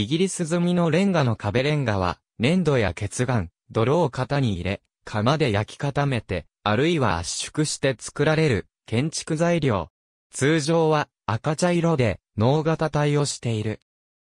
イギリス済みのレンガの壁レンガは、粘土や結岩、泥を型に入れ、窯で焼き固めて、あるいは圧縮して作られる、建築材料。通常は、赤茶色で、脳型体をしている。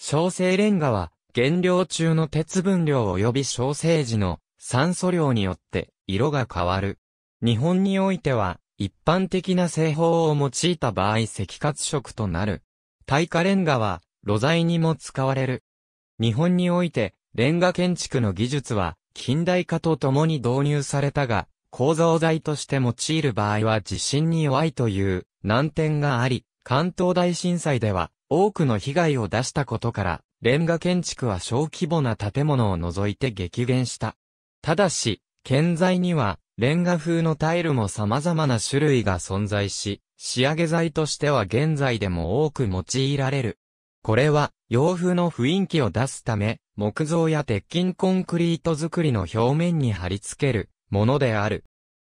小生レンガは、原料中の鉄分量及び小生時の酸素量によって色が変わる。日本においては一般的な製法を用いた場合赤褐色となる。耐火レンガは炉材にも使われる。日本において、レンガ建築の技術は、近代化とともに導入されたが、構造材として用いる場合は地震に弱いという難点があり、関東大震災では多くの被害を出したことから、レンガ建築は小規模な建物を除いて激減した。ただし、建材にはレンガ風のタイルも様々な種類が存在し、仕上げ材としては現在でも多く用いられる。これは洋風の雰囲気を出すため、木造や鉄筋コンクリート作りの表面に貼り付けるものである。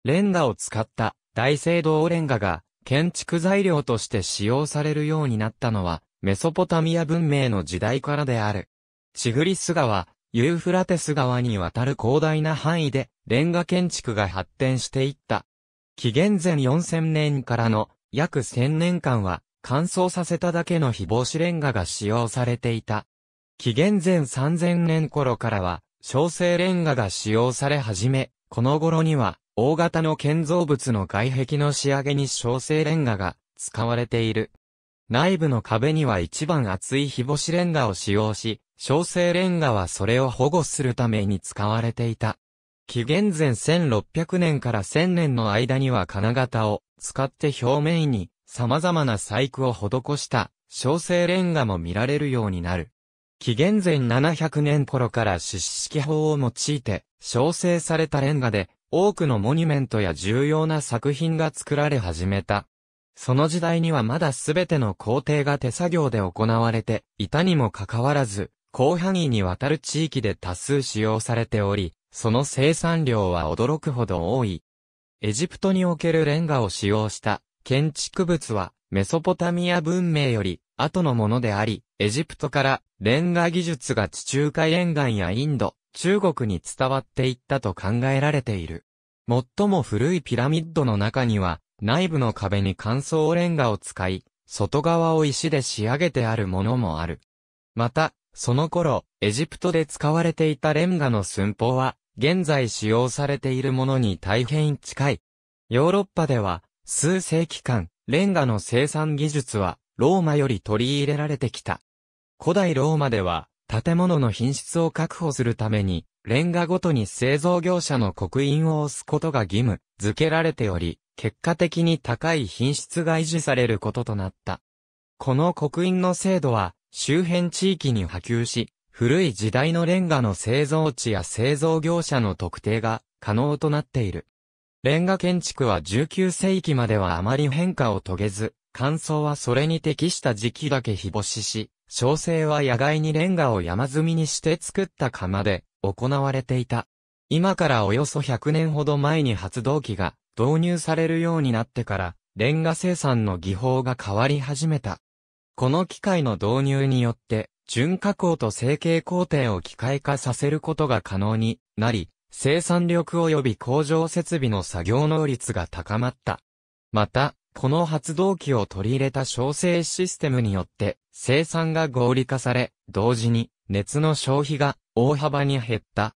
レンガを使った大聖堂レンガが建築材料として使用されるようになったのはメソポタミア文明の時代からである。チグリス川、ユーフラテス川にわたる広大な範囲でレンガ建築が発展していった。紀元前4000年からの約1000年間は乾燥させただけの非防止レンガが使用されていた。紀元前3000年頃からは、小生レンガが使用され始め、この頃には、大型の建造物の外壁の仕上げに小生レンガが使われている。内部の壁には一番厚い日干しレンガを使用し、小生レンガはそれを保護するために使われていた。紀元前1600年から1000年の間には金型を使って表面に様々な細工を施した小生レンガも見られるようになる。紀元前700年頃から四式法を用いて、小生されたレンガで、多くのモニュメントや重要な作品が作られ始めた。その時代にはまだすべての工程が手作業で行われていたにもかかわらず、広範囲にわたる地域で多数使用されており、その生産量は驚くほど多い。エジプトにおけるレンガを使用した建築物は、メソポタミア文明より、後のものであり、エジプトからレンガ技術が地中海沿岸やインド、中国に伝わっていったと考えられている。最も古いピラミッドの中には、内部の壁に乾燥レンガを使い、外側を石で仕上げてあるものもある。また、その頃、エジプトで使われていたレンガの寸法は、現在使用されているものに大変近い。ヨーロッパでは、数世紀間、レンガの生産技術は、ローマより取り入れられてきた。古代ローマでは、建物の品質を確保するために、レンガごとに製造業者の刻印を押すことが義務付けられており、結果的に高い品質が維持されることとなった。この刻印の制度は、周辺地域に波及し、古い時代のレンガの製造地や製造業者の特定が可能となっている。レンガ建築は19世紀まではあまり変化を遂げず、乾燥はそれに適した時期だけ日干しし、小生は野外にレンガを山積みにして作った窯で行われていた。今からおよそ100年ほど前に発動機が導入されるようになってから、レンガ生産の技法が変わり始めた。この機械の導入によって、純加工と成形工程を機械化させることが可能になり、生産力及び工場設備の作業能率が高まった。また、この発動機を取り入れた小生システムによって生産が合理化され、同時に熱の消費が大幅に減った。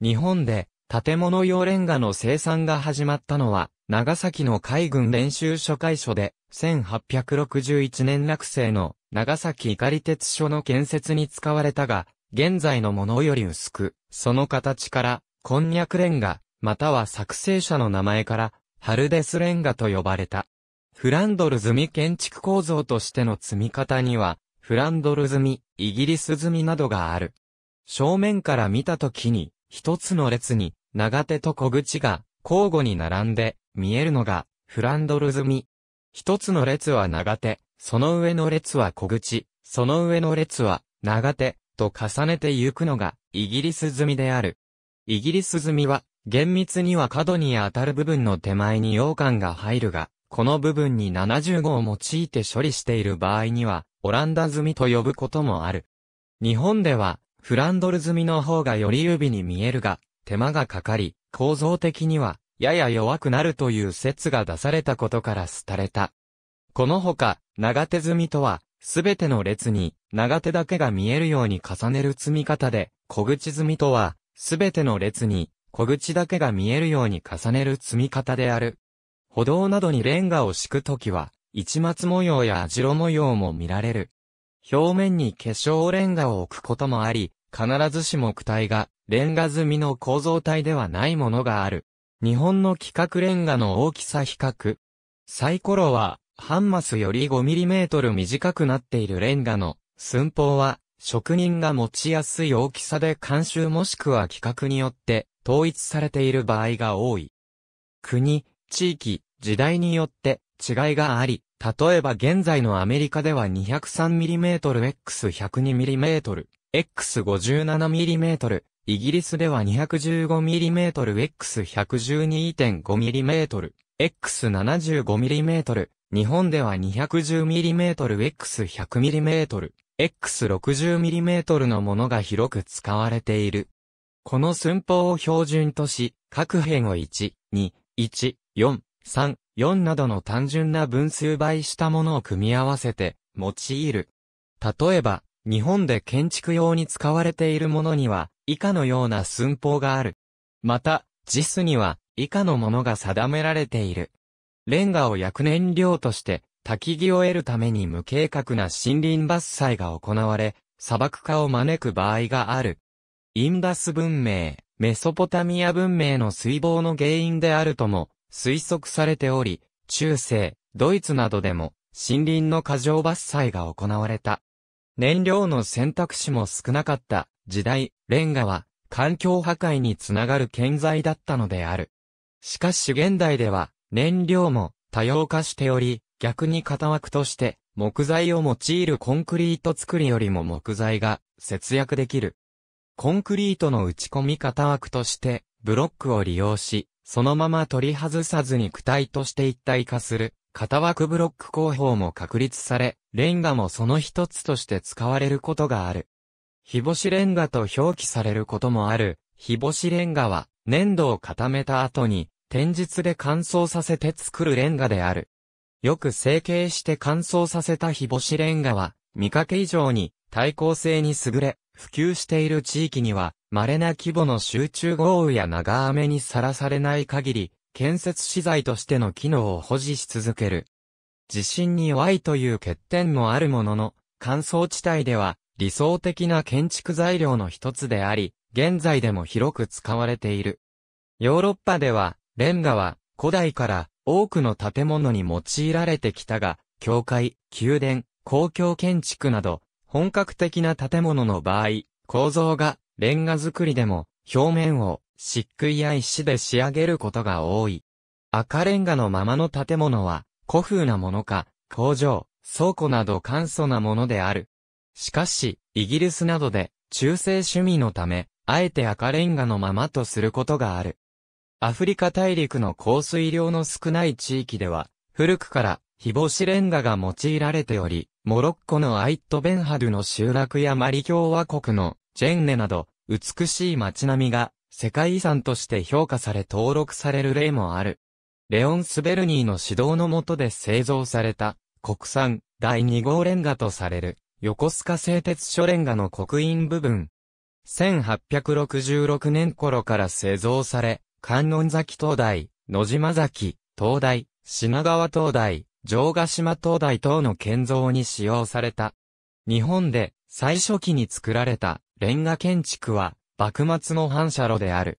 日本で建物用レンガの生産が始まったのは、長崎の海軍練習所会所で、1861年落成の長崎碇鉄所の建設に使われたが、現在のものより薄く、その形からこんにゃくレンガ、または作成者の名前から、ハルデスレンガと呼ばれた。フランドル済み建築構造としての積み方には、フランドル済み、イギリス済みなどがある。正面から見たときに、一つの列に、長手と小口が交互に並んで、見えるのが、フランドル済み。一つの列は長手、その上の列は小口、その上の列は長手、と重ねてゆくのが、イギリス済みである。イギリス済みは、厳密には角に当たる部分の手前に羊羹が入るが、この部分に75を用いて処理している場合には、オランダ済みと呼ぶこともある。日本では、フランドル済みの方がより指に見えるが、手間がかかり、構造的には、やや弱くなるという説が出されたことから廃れた。このほか、長手積みとは、すべての列に、長手だけが見えるように重ねる積み方で、小口積みとは、すべての列に、小口だけが見えるように重ねる積み方である。歩道などにレンガを敷くときは、市松模様や網代模様も見られる。表面に化粧レンガを置くこともあり、必ずしも躯体が、レンガ済みの構造体ではないものがある。日本の規格レンガの大きさ比較。サイコロは、ハンマスより5トル短くなっているレンガの、寸法は職人が持ちやすい大きさで監修もしくは企画によって統一されている場合が多い。国、地域、時代によって違いがあり、例えば現在のアメリカでは 203mmX102mm、X57mm、イギリスでは 215mm、X112.5mm、X75mm、日本では 210mm、X100mm、X60mm のものが広く使われている。この寸法を標準とし、各辺を1、2、1、4、3、4などの単純な分数倍したものを組み合わせて用いる。例えば、日本で建築用に使われているものには、以下のような寸法がある。また、JIS には、以下のものが定められている。レンガを薬燃料として、焚木を得るために無計画な森林伐採が行われ、砂漠化を招く場合がある。インダス文明、メソポタミア文明の水防の原因であるとも推測されており、中世、ドイツなどでも森林の過剰伐採が行われた。燃料の選択肢も少なかった時代、レンガは環境破壊につながる建材だったのである。しかし現代では燃料も多様化しており、逆に型枠として、木材を用いるコンクリート作りよりも木材が節約できる。コンクリートの打ち込み型枠として、ブロックを利用し、そのまま取り外さずに躯体として一体化する、型枠ブロック工法も確立され、レンガもその一つとして使われることがある。日干しレンガと表記されることもある、日干しレンガは、粘土を固めた後に、天日で乾燥させて作るレンガである。よく成形して乾燥させた日干しレンガは、見かけ以上に耐候性に優れ、普及している地域には、稀な規模の集中豪雨や長雨にさらされない限り、建設資材としての機能を保持し続ける。地震に弱いという欠点もあるものの、乾燥地帯では理想的な建築材料の一つであり、現在でも広く使われている。ヨーロッパでは、レンガは古代から多くの建物に用いられてきたが、教会、宮殿、公共建築など、本格的な建物の場合、構造がレンガ作りでも表面を漆喰や石で仕上げることが多い。赤レンガのままの建物は古風なものか、工場、倉庫など簡素なものである。しかし、イギリスなどで中性趣味のため、あえて赤レンガのままとすることがある。アフリカ大陸の降水量の少ない地域では、古くから、日干しレンガが用いられており、モロッコのアイット・ベンハドゥの集落やマリ共和国のジェンネなど、美しい街並みが世界遺産として評価され登録される例もある。レオン・スベルニーの指導の下で製造された、国産第2号レンガとされる、横須賀製鉄所レンガの刻印部分。1866年頃から製造され、観音崎灯台、野島崎、灯台、品川灯台、城ヶ島灯台等の建造に使用された。日本で最初期に作られたレンガ建築は幕末の反射炉である。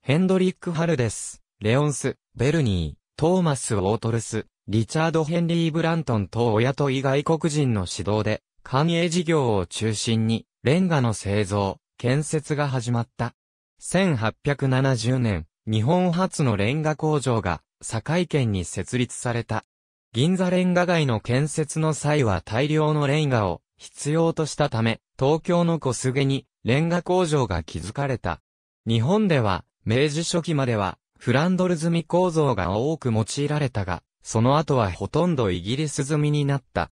ヘンドリック・ハルデス、レオンス、ベルニー、トーマス・ウォートルス、リチャード・ヘンリー・ブラントン等親と以外国人の指導で、官営事業を中心に、レンガの製造、建設が始まった。1870年、日本初のレンガ工場が、堺県に設立された。銀座レンガ街の建設の際は大量のレンガを必要としたため、東京の小菅にレンガ工場が築かれた。日本では、明治初期までは、フランドル済み構造が多く用いられたが、その後はほとんどイギリス済みになった。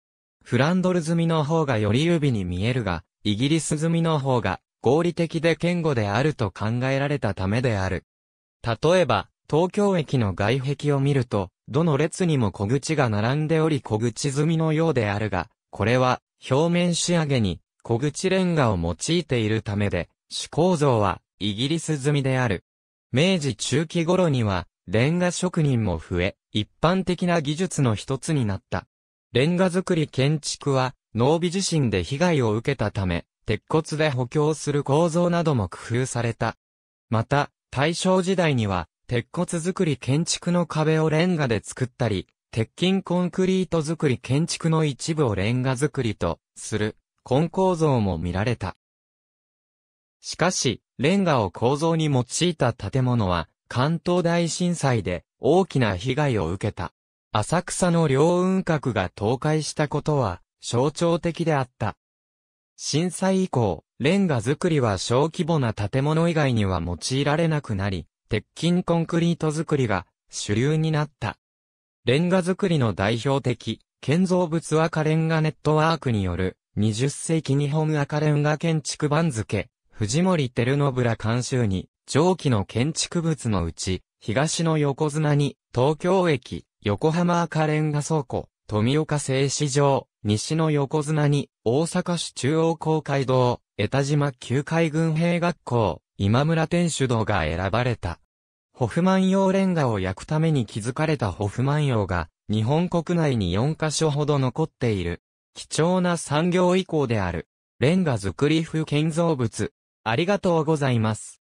フランドル済みの方がより指に見えるが、イギリス済みの方が合理的で堅固であると考えられたためである。例えば、東京駅の外壁を見ると、どの列にも小口が並んでおり小口積みのようであるが、これは表面仕上げに小口レンガを用いているためで、主構造はイギリス積みである。明治中期頃には、レンガ職人も増え、一般的な技術の一つになった。レンガ作り建築は、農美地震で被害を受けたため、鉄骨で補強する構造なども工夫された。また、大正時代には、鉄骨造り建築の壁をレンガで作ったり、鉄筋コンクリート造り建築の一部をレンガ造りとする、根構造も見られた。しかし、レンガを構造に用いた建物は、関東大震災で大きな被害を受けた。浅草の両雲閣が倒壊したことは象徴的であった。震災以降、レンガ作りは小規模な建物以外には用いられなくなり、鉄筋コンクリート作りが主流になった。レンガ作りの代表的、建造物赤レンガネットワークによる、20世紀日本赤レンガ建築番付、藤森照信ら監修に、上記の建築物のうち、東の横綱に、東京駅、横浜赤レンガ倉庫、富岡製糸場、西の横綱に、大阪市中央公会堂、江田島旧海軍兵学校、今村天主堂が選ばれた。ホフマン用レンガを焼くために築かれたホフマン用が、日本国内に4カ所ほど残っている。貴重な産業遺構である。レンガ作り風建造物。ありがとうございます。